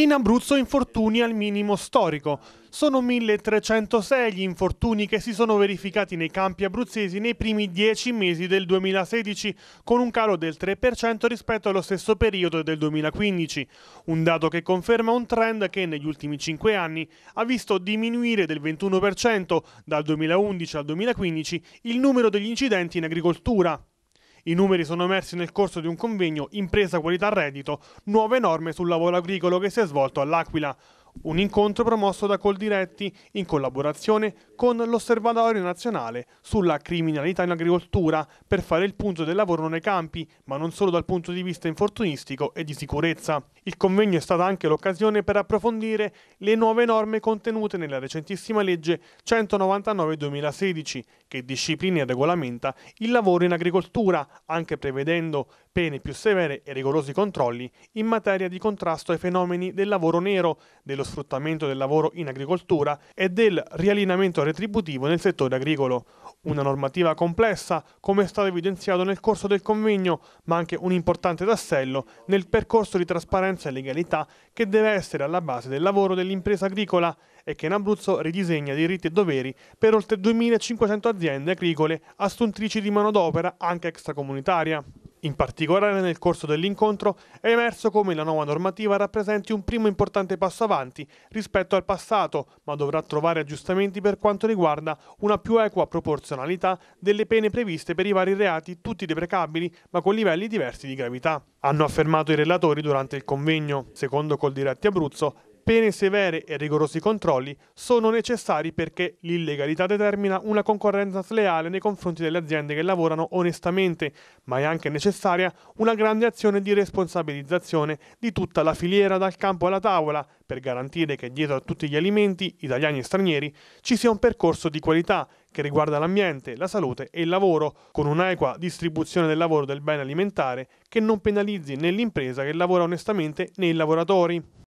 In Abruzzo infortuni al minimo storico. Sono 1306 gli infortuni che si sono verificati nei campi abruzzesi nei primi 10 mesi del 2016, con un calo del 3% rispetto allo stesso periodo del 2015, un dato che conferma un trend che negli ultimi 5 anni ha visto diminuire del 21% dal 2011 al 2015 il numero degli incidenti in agricoltura. I numeri sono emersi nel corso di un convegno Impresa Qualità Reddito, nuove norme sul lavoro agricolo che si è svolto all'Aquila. Un incontro promosso da Coldiretti in collaborazione con l'Osservatorio Nazionale sulla criminalità in agricoltura per fare il punto del lavoro nei campi, ma non solo dal punto di vista infortunistico e di sicurezza. Il convegno è stata anche l'occasione per approfondire le nuove norme contenute nella recentissima legge 199-2016 che disciplina e regolamenta il lavoro in agricoltura, anche prevedendo pene più severe e rigorosi controlli in materia di contrasto ai fenomeni del lavoro nero, dello sfruttamento del lavoro in agricoltura e del riallineamento retributivo nel settore agricolo. Una normativa complessa, come è stato evidenziato nel corso del convegno, ma anche un importante tassello nel percorso di trasparenza e legalità che deve essere alla base del lavoro dell'impresa agricola e che in Abruzzo ridisegna diritti e doveri per oltre 2.500 aziende agricole assuntrici di manodopera anche extracomunitaria. In particolare nel corso dell'incontro è emerso come la nuova normativa rappresenti un primo importante passo avanti rispetto al passato, ma dovrà trovare aggiustamenti per quanto riguarda una più equa proporzionalità delle pene previste per i vari reati, tutti deprecabili ma con livelli diversi di gravità. Hanno affermato i relatori durante il convegno. Secondo Coldiretti Abruzzo, Pene severe e rigorosi controlli sono necessari perché l'illegalità determina una concorrenza sleale nei confronti delle aziende che lavorano onestamente, ma è anche necessaria una grande azione di responsabilizzazione di tutta la filiera dal campo alla tavola per garantire che dietro a tutti gli alimenti, italiani e stranieri, ci sia un percorso di qualità che riguarda l'ambiente, la salute e il lavoro, con un'equa distribuzione del lavoro del bene alimentare che non penalizzi né l'impresa che lavora onestamente né i lavoratori.